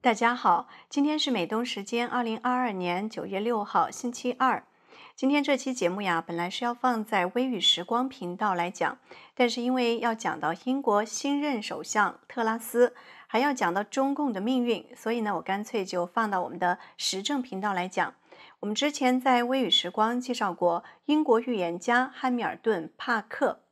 大家好，今天是美东时间二零二二年九月六号星期二。今天这期节目呀，本来是要放在微雨时光频道来讲，但是因为要讲到英国新任首相特拉斯，还要讲到中共的命运，所以呢，我干脆就放到我们的时政频道来讲。我们之前在微雨时光介绍过英国预言家汉密尔顿·帕克，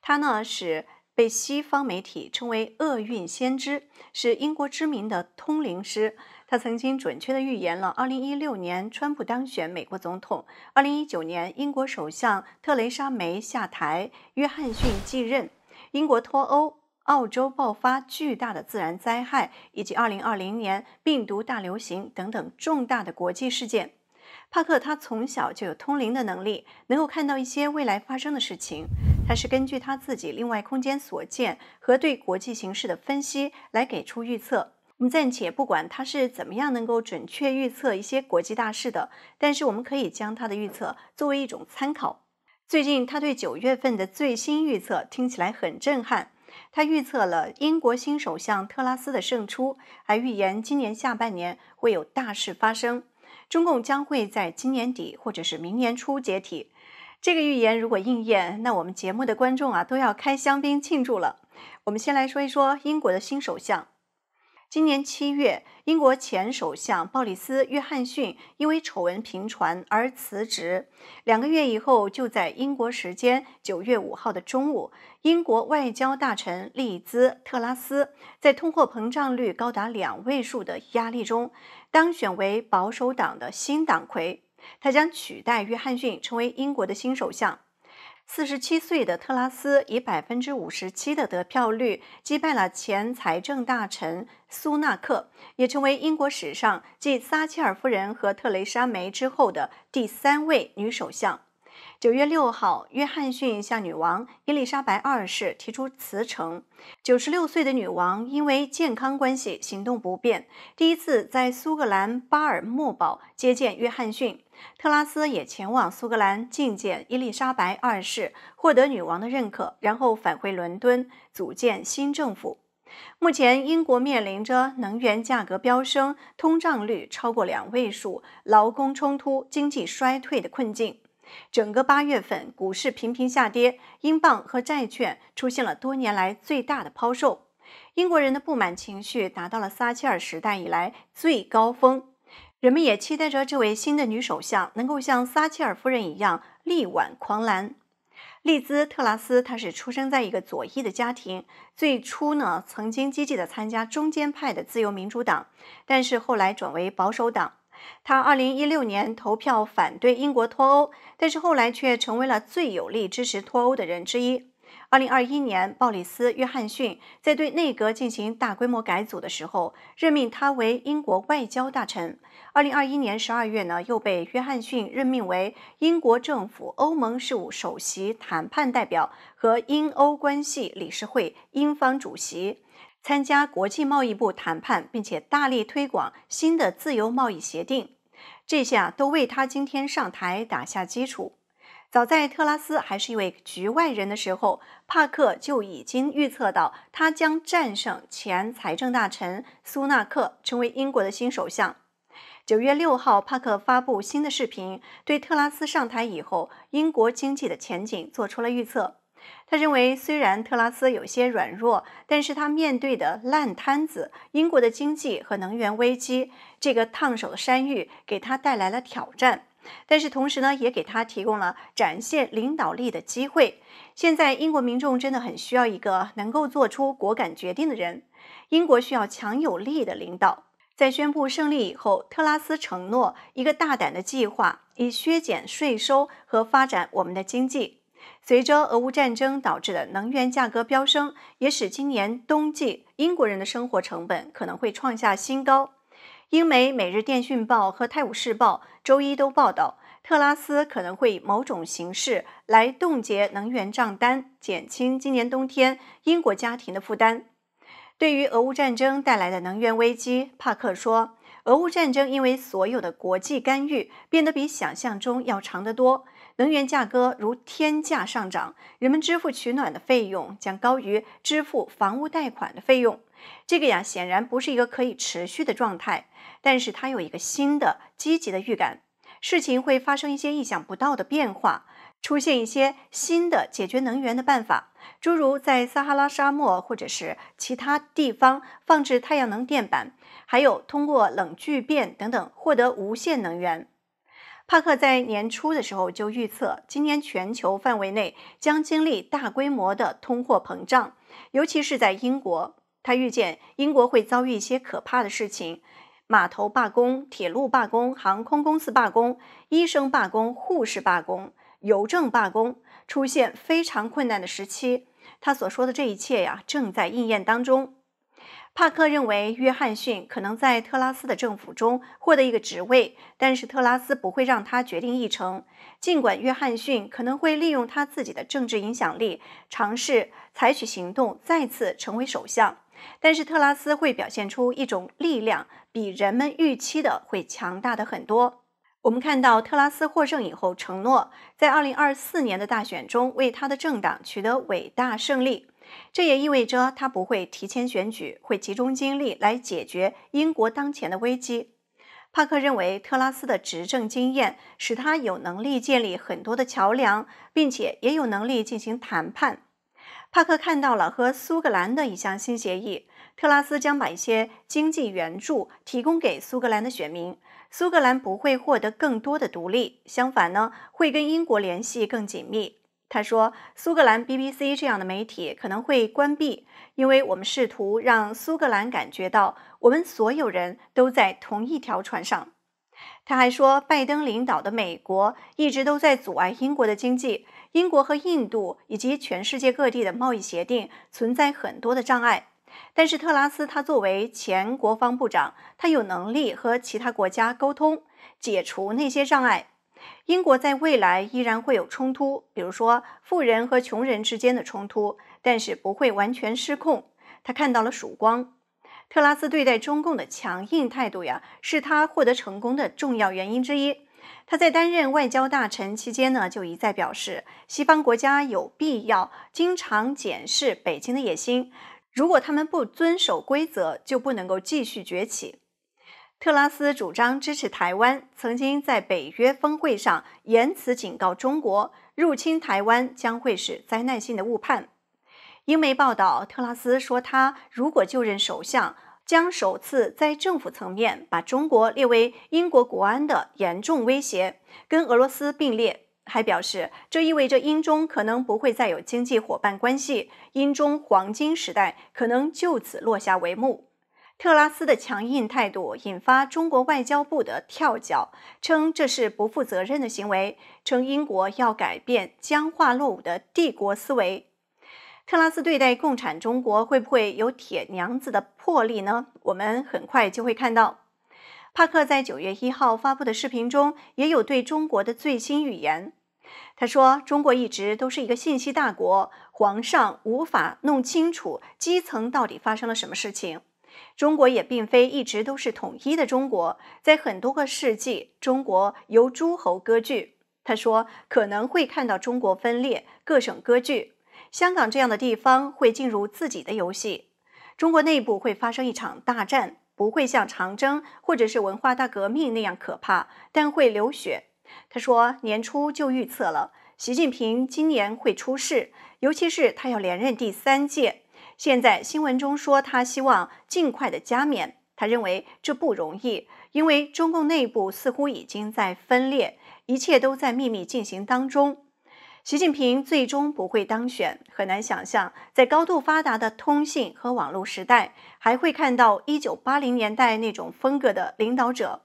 他呢是。被西方媒体称为“厄运先知”，是英国知名的通灵师。他曾经准确地预言了2016年川普当选美国总统，2019年英国首相特蕾莎梅下台，约翰逊继任，英国脱欧，澳洲爆发巨大的自然灾害，以及2020年病毒大流行等等重大的国际事件。帕克他从小就有通灵的能力，能够看到一些未来发生的事情。他是根据他自己另外空间所见和对国际形势的分析来给出预测。我们暂且不管他是怎么样能够准确预测一些国际大事的，但是我们可以将他的预测作为一种参考。最近他对九月份的最新预测听起来很震撼。他预测了英国新首相特拉斯的胜出，还预言今年下半年会有大事发生，中共将会在今年底或者是明年初解体。这个预言如果应验，那我们节目的观众啊都要开香槟庆祝了。我们先来说一说英国的新首相。今年七月，英国前首相鲍里斯·约翰逊因为丑闻频传而辞职。两个月以后，就在英国时间九月五号的中午，英国外交大臣利兹·特拉斯在通货膨胀率高达两位数的压力中，当选为保守党的新党魁。他将取代约翰逊成为英国的新首相。四十七岁的特拉斯以百分之五十七的得票率击败了前财政大臣苏纳克，也成为英国史上继撒切尔夫人和特蕾莎梅之后的第三位女首相。九月六号，约翰逊向女王伊丽莎白二世提出辞呈。九十六岁的女王因为健康关系行动不便，第一次在苏格兰巴尔莫堡接见约翰逊。特拉斯也前往苏格兰觐见伊丽莎白二世，获得女王的认可，然后返回伦敦组建新政府。目前，英国面临着能源价格飙升、通胀率超过两位数、劳工冲突、经济衰退的困境。整个八月份，股市频频下跌，英镑和债券出现了多年来最大的抛售。英国人的不满情绪达到了撒切尔时代以来最高峰。人们也期待着这位新的女首相能够像撒切尔夫人一样力挽狂澜。利兹·特拉斯，她是出生在一个左翼的家庭，最初呢曾经积极地参加中间派的自由民主党，但是后来转为保守党。他2016年投票反对英国脱欧，但是后来却成为了最有力支持脱欧的人之一。2021年，鲍里斯·约翰逊在对内阁进行大规模改组的时候，任命他为英国外交大臣。2021年12月呢，又被约翰逊任命为英国政府欧盟事务首席谈判代表和英欧关系理事会英方主席。参加国际贸易部谈判，并且大力推广新的自由贸易协定，这下都为他今天上台打下基础。早在特拉斯还是一位局外人的时候，帕克就已经预测到他将战胜前财政大臣苏纳克，成为英国的新首相。九月六号，帕克发布新的视频，对特拉斯上台以后英国经济的前景做出了预测。他认为，虽然特拉斯有些软弱，但是他面对的烂摊子——英国的经济和能源危机，这个烫手的山芋，给他带来了挑战，但是同时呢，也给他提供了展现领导力的机会。现在英国民众真的很需要一个能够做出果敢决定的人，英国需要强有力的领导。在宣布胜利以后，特拉斯承诺一个大胆的计划，以削减税收和发展我们的经济。随着俄乌战争导致的能源价格飙升，也使今年冬季英国人的生活成本可能会创下新高。英媒《每日电讯报》和《泰晤士报》周一都报道，特拉斯可能会以某种形式来冻结能源账单，减轻今年冬天英国家庭的负担。对于俄乌战争带来的能源危机，帕克说：“俄乌战争因为所有的国际干预，变得比想象中要长得多。”能源价格如天价上涨，人们支付取暖的费用将高于支付房屋贷款的费用。这个呀，显然不是一个可以持续的状态。但是它有一个新的积极的预感，事情会发生一些意想不到的变化，出现一些新的解决能源的办法，诸如在撒哈拉沙漠或者是其他地方放置太阳能电板，还有通过冷聚变等等获得无限能源。帕克在年初的时候就预测，今年全球范围内将经历大规模的通货膨胀，尤其是在英国。他预见英国会遭遇一些可怕的事情：码头罢工、铁路罢工、航空公司罢工、医生罢工、护士罢工、邮政罢工，出现非常困难的时期。他所说的这一切呀，正在应验当中。帕克认为，约翰逊可能在特拉斯的政府中获得一个职位，但是特拉斯不会让他决定议程。尽管约翰逊可能会利用他自己的政治影响力，尝试采取行动再次成为首相，但是特拉斯会表现出一种力量，比人们预期的会强大的很多。我们看到特拉斯获胜以后，承诺在2024年的大选中为他的政党取得伟大胜利。这也意味着他不会提前选举，会集中精力来解决英国当前的危机。帕克认为，特拉斯的执政经验使他有能力建立很多的桥梁，并且也有能力进行谈判。帕克看到了和苏格兰的一项新协议，特拉斯将把一些经济援助提供给苏格兰的选民，苏格兰不会获得更多的独立，相反呢，会跟英国联系更紧密。他说：“苏格兰 BBC 这样的媒体可能会关闭，因为我们试图让苏格兰感觉到我们所有人都在同一条船上。”他还说：“拜登领导的美国一直都在阻碍英国的经济，英国和印度以及全世界各地的贸易协定存在很多的障碍。但是特拉斯他作为前国防部长，他有能力和其他国家沟通，解除那些障碍。”英国在未来依然会有冲突，比如说富人和穷人之间的冲突，但是不会完全失控。他看到了曙光。特拉斯对待中共的强硬态度呀，是他获得成功的重要原因之一。他在担任外交大臣期间呢，就一再表示，西方国家有必要经常检视北京的野心。如果他们不遵守规则，就不能够继续崛起。特拉斯主张支持台湾，曾经在北约峰会上言辞警告中国入侵台湾将会是灾难性的误判。英媒报道，特拉斯说，他如果就任首相，将首次在政府层面把中国列为英国国安的严重威胁，跟俄罗斯并列。还表示，这意味着英中可能不会再有经济伙伴关系，英中黄金时代可能就此落下帷幕。特拉斯的强硬态度引发中国外交部的跳脚，称这是不负责任的行为，称英国要改变僵化落伍的帝国思维。特拉斯对待共产中国会不会有铁娘子的魄力呢？我们很快就会看到。帕克在九月一号发布的视频中也有对中国的最新语言，他说：“中国一直都是一个信息大国，皇上无法弄清楚基层到底发生了什么事情。”中国也并非一直都是统一的。中国在很多个世纪，中国由诸侯割据。他说可能会看到中国分裂，各省割据，香港这样的地方会进入自己的游戏。中国内部会发生一场大战，不会像长征或者是文化大革命那样可怕，但会流血。他说年初就预测了，习近平今年会出事，尤其是他要连任第三届。现在新闻中说，他希望尽快的加冕。他认为这不容易，因为中共内部似乎已经在分裂，一切都在秘密进行当中。习近平最终不会当选，很难想象在高度发达的通信和网络时代，还会看到1980年代那种风格的领导者。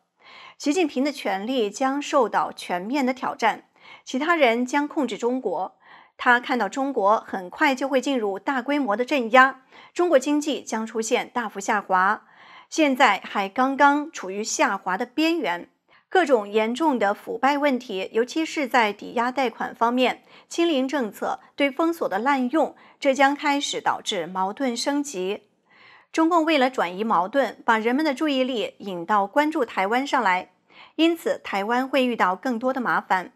习近平的权力将受到全面的挑战，其他人将控制中国。他看到中国很快就会进入大规模的镇压，中国经济将出现大幅下滑。现在还刚刚处于下滑的边缘，各种严重的腐败问题，尤其是在抵押贷款方面，清零政策对封锁的滥用，这将开始导致矛盾升级。中共为了转移矛盾，把人们的注意力引到关注台湾上来，因此台湾会遇到更多的麻烦。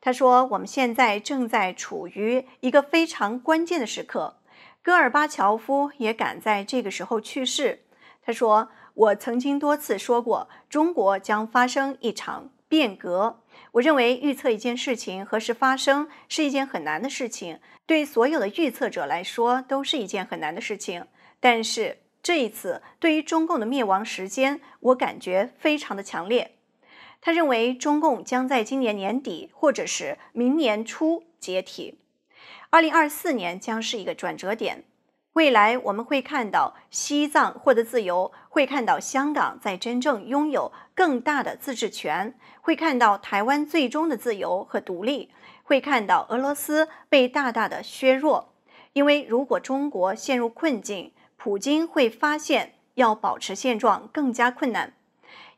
他说：“我们现在正在处于一个非常关键的时刻，戈尔巴乔夫也赶在这个时候去世。”他说：“我曾经多次说过，中国将发生一场变革。我认为预测一件事情何时发生是一件很难的事情，对所有的预测者来说都是一件很难的事情。但是这一次，对于中共的灭亡时间，我感觉非常的强烈。”他认为中共将在今年年底或者是明年初解体，二零二四年将是一个转折点。未来我们会看到西藏获得自由，会看到香港在真正拥有更大的自治权，会看到台湾最终的自由和独立，会看到俄罗斯被大大的削弱。因为如果中国陷入困境，普京会发现要保持现状更加困难。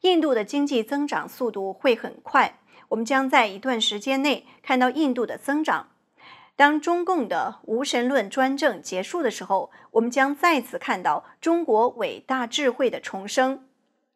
印度的经济增长速度会很快，我们将在一段时间内看到印度的增长。当中共的无神论专政结束的时候，我们将再次看到中国伟大智慧的重生。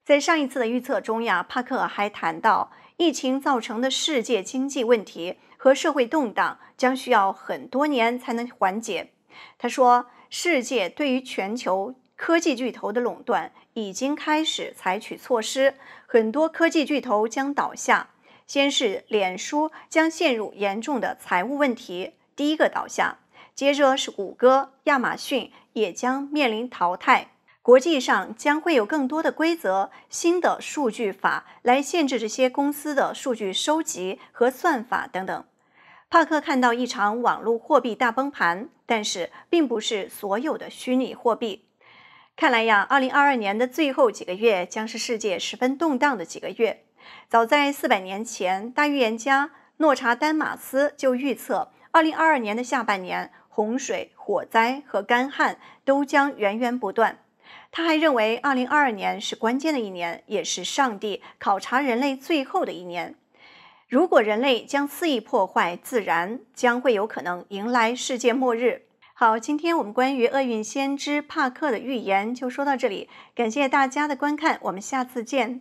在上一次的预测中呀，帕克还谈到，疫情造成的世界经济问题和社会动荡将需要很多年才能缓解。他说，世界对于全球。科技巨头的垄断已经开始采取措施，很多科技巨头将倒下。先是脸书将陷入严重的财务问题，第一个倒下，接着是谷歌、亚马逊也将面临淘汰。国际上将会有更多的规则、新的数据法来限制这些公司的数据收集和算法等等。帕克看到一场网络货币大崩盘，但是并不是所有的虚拟货币。看来呀，2022年的最后几个月将是世界十分动荡的几个月。早在400年前，大预言家诺查丹马斯就预测，2022年的下半年，洪水、火灾和干旱都将源源不断。他还认为，2022年是关键的一年，也是上帝考察人类最后的一年。如果人类将肆意破坏自然，将会有可能迎来世界末日。好，今天我们关于厄运先知帕克的预言就说到这里，感谢大家的观看，我们下次见。